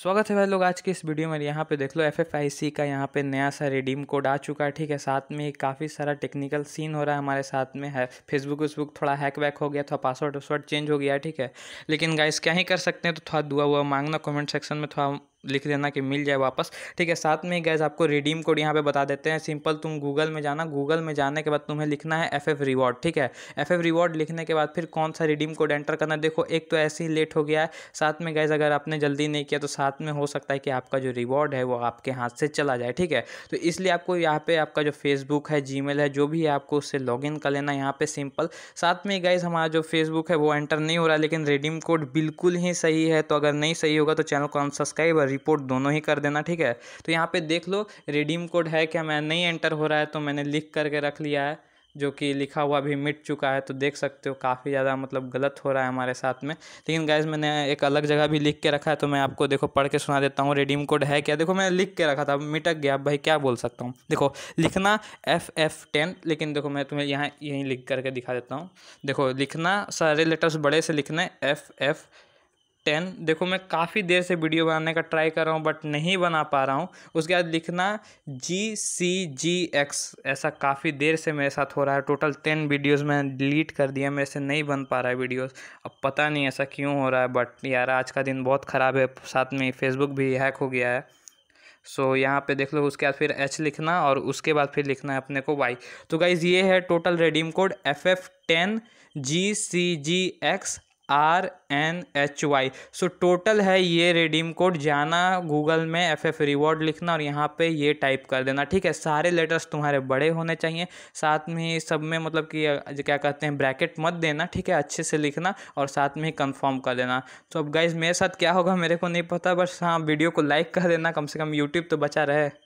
स्वागत है भाई लोग आज के इस वीडियो में यहाँ पे देख लो एफ एफ आई सी का यहाँ पे नया सा रिडीम कोड आ चुका है ठीक है साथ में काफ़ी सारा टेक्निकल सीन हो रहा है हमारे साथ में है फेसबुक वेसबुक थोड़ा हैक वैक हो गया था पासवर्ड वासवर्ड चेंज हो गया ठीक है लेकिन गाइस क्या ही कर सकते हैं तो थोड़ा दुआ हुआ मांगना कमेंट सेक्शन में थोड़ा लिख देना कि मिल जाए वापस ठीक है साथ में गैस आपको रिडीम कोड यहाँ पे बता देते हैं सिंपल तुम गूगल में जाना गूगल में जाने के बाद तुम्हें लिखना है एफ एफ रिवॉर्ड ठीक है एफ एफ रिवॉर्ड लिखने के बाद फिर कौन सा रिडीम कोड एंटर करना देखो एक तो ऐसे ही लेट हो गया है साथ में गैस अगर आपने जल्दी नहीं किया तो साथ में हो सकता है कि आपका जो रिवॉर्ड है वो आपके हाथ से चला जाए ठीक है तो इसलिए आपको यहाँ पर आपका जो फेसबुक है जी है जो भी है आपको उससे लॉग कर लेना यहाँ पर सिंपल साथ में गैस हमारा जो फेसबुक है वो एंटर नहीं हो रहा लेकिन रिडीम कोड बिल्कुल ही सही है तो अगर नहीं सही होगा तो चैनल को अनसब्सक्राइब और रिपोर्ट दोनों ही कर देना ठीक है तो यहाँ पे देख लो रिडीम कोड है क्या मैं नहीं एंटर हो रहा है तो मैंने लिख करके रख लिया है जो कि लिखा हुआ भी मिट चुका है तो देख सकते हो काफ़ी ज़्यादा मतलब गलत हो रहा है हमारे साथ में लेकिन गैस मैंने एक अलग जगह भी लिख के रखा है तो मैं आपको देखो पढ़ के सुना देता हूँ रिडीम कोड है क्या देखो मैंने लिख के रखा था मिटक गया भाई क्या बोल सकता हूँ देखो लिखना एफ एफ टेन लेकिन देखो मैं तुम्हें यहाँ यहीं लिख करके दिखा देता हूँ देखो लिखना सारे लेटर्स बड़े से लिखने एफ एफ टेन देखो मैं काफ़ी देर से वीडियो बनाने का ट्राई कर रहा हूँ बट नहीं बना पा रहा हूँ उसके बाद लिखना जी सी जी एक्स ऐसा काफ़ी देर से मेरे साथ हो रहा है टोटल टेन वीडियोस मैंने डिलीट कर दिया मेरे से नहीं बन पा रहा है वीडियोस अब पता नहीं ऐसा क्यों हो रहा है बट यार आज का दिन बहुत ख़राब है साथ में फेसबुक भी हैक हो गया है सो so, यहाँ पे देख लो उसके बाद फिर एच लिखना और उसके बाद फिर लिखना है अपने को वाई तो गाइज़ ये है total redeem code F F ten G C G X R N H Y so total है ये रिडीम कोड जाना गूगल में एफ एफ रिवॉर्ड लिखना और यहाँ पे ये टाइप कर देना ठीक है सारे लेटर्स तुम्हारे बड़े होने चाहिए साथ में ही सब में मतलब कि क्या कहते हैं ब्रैकेट मत देना ठीक है अच्छे से लिखना और साथ में ही कन्फर्म कर देना तो अब गाइज मेरे साथ क्या होगा मेरे को नहीं पता बस हाँ वीडियो को लाइक कर देना कम से कम यूट्यूब तो बचा रहे